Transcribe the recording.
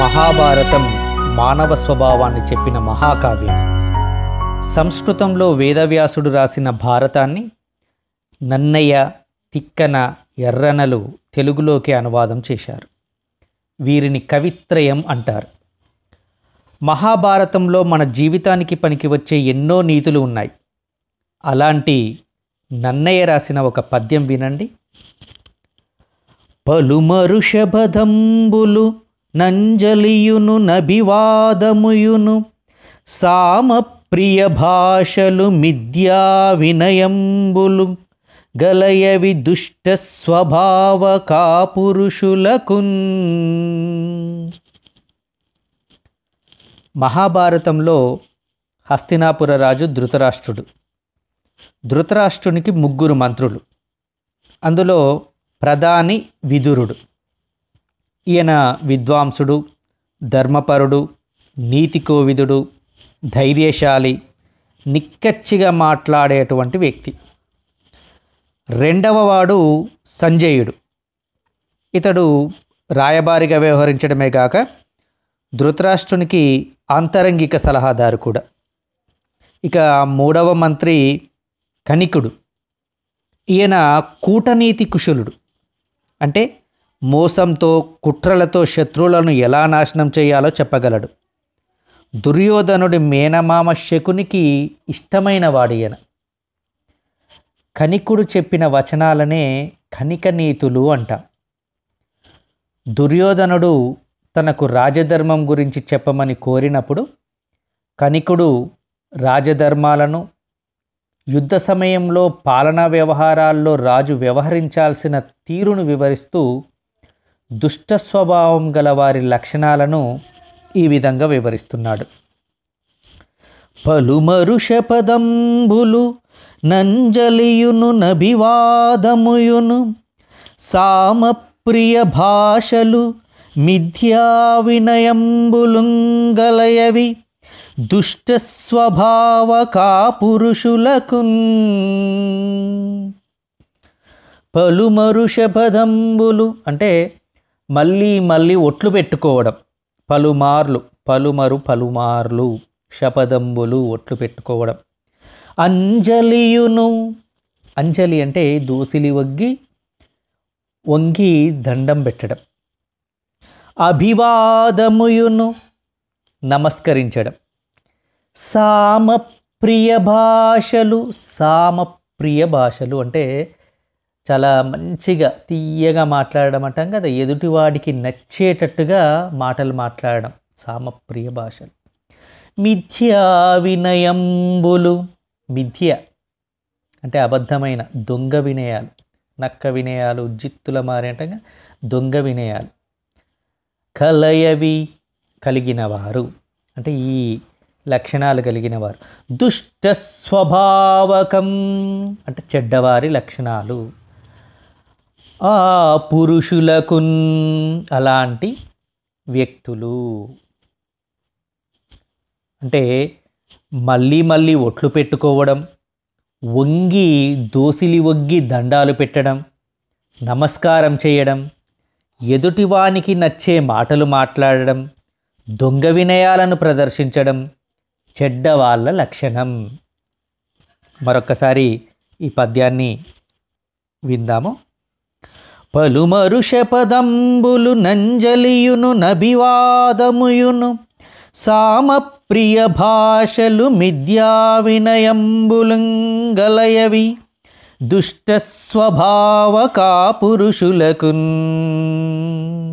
మహాభారతం మానవ స్వభావాన్ని చెప్పిన మహాకావ్యం సంస్కృతంలో వేదవ్యాసుడు రాసిన భారతాన్ని నన్నయ్య తిక్కన ఎర్రనలు తెలుగులోకి అనువాదం చేశారు వీరిని కవిత్రయం అంటారు మహాభారతంలో మన జీవితానికి పనికి వచ్చే ఎన్నో నీతులు ఉన్నాయి అలాంటి నన్నయ్య రాసిన ఒక పద్యం వినండి పలుమరుషభదంబులు నంజలియును నభివాదముయును సామప్రియ భాషలు మిథ్యా వినయంబులు గలయవి దుష్ట స్వభావ కాపురుషులకు మహాభారతంలో హస్తినాపుర రాజు ధృతరాష్ట్రుడు ధృతరాష్ట్రునికి ముగ్గురు మంత్రులు అందులో ప్రధాని విదురుడు ఈయన విద్వాంసుడు ధర్మపరుడు నీతి కోవిదుడు ధైర్యశాలి నిక్కచ్చిగా మాట్లాడేటువంటి వ్యక్తి రెండవవాడు సంజయుడు ఇతడు రాయబారిగా వ్యవహరించడమే కాక ధృతరాష్ట్రునికి ఆంతరంగిక సలహాదారు కూడా ఇక మూడవ మంత్రి కనికుడు ఈయన కూటనీతి కుశలుడు అంటే మోసంతో కుట్రలతో శత్రువులను ఎలా నాశనం చేయాలో చెప్పగలడు దుర్యోధనుడి మేనమామ శకునికి ఇష్టమైన వాడియన కనికుడు చెప్పిన వచనాలనే కనికనీతులు అంట దుర్యోధనుడు తనకు రాజధర్మం గురించి చెప్పమని కోరినప్పుడు కనికుడు రాజధర్మాలను యుద్ధ సమయంలో పాలనా వ్యవహారాల్లో రాజు వ్యవహరించాల్సిన తీరును వివరిస్తూ దుష్ట స్వభావం గల వారి లక్షణాలను ఈ విధంగా వివరిస్తున్నాడు పలుమరుషపదంబులు నంజలియును నభివాదముయును సామప్రియ భాషలు మిథ్యా వినయంబులుంగలయవి స్వభావ కాపురుషులకు పలుమరుషపదంబులు అంటే మళ్ళీ మళ్ళీ ఒట్లు పెట్టుకోవడం పలుమార్లు పలుమరు పలుమార్లు శపదంబులు ఒట్లు పెట్టుకోవడం అంజలియును అంజలి అంటే దోసిలి వగ్గి వంగి దండం పెట్టడం అభివాదముయును నమస్కరించడం సామ ప్రియ భాషలు సామప్రియ భాషలు అంటే చాలా మంచిగా తీయగా మాట్లాడడం అంటాం కదా ఎదుటివాడికి నచ్చేటట్టుగా మాటలు మాట్లాడడం సామప్రియ భాషలు మిథ్యా వినయంబులు మిథ్య అంటే అబద్ధమైన దొంగ వినయాలు నక్క వినయాలు జిత్తుల మారే అంటగా దొంగ వినయాలు కలయవి కలిగినవారు అంటే ఈ లక్షణాలు కలిగిన వారు దుష్ట స్వభావకం అంటే చెడ్డవారి లక్షణాలు ఆ పురుషులకున్ అలాంటి వ్యక్తులు అంటే మళ్ళీ మళ్ళీ ఒట్లు పెట్టుకోవడం వంగి దోసిలి వంగి దండాలు పెట్టడం నమస్కారం చేయడం ఎదుటివానికి నచ్చే మాటలు మాట్లాడడం దొంగ వినయాలను ప్రదర్శించడం చెడ్డ వాళ్ళ లక్షణం మరొక్కసారి ఈ పద్యాన్ని విందాము పలుమరు శపదంబులు నంజలియును నభివాదముయును సామప్రియ భాషలు మిథ్యా వినయంబులుంగలయవి దుష్టస్వభావ కాపురుషులకున్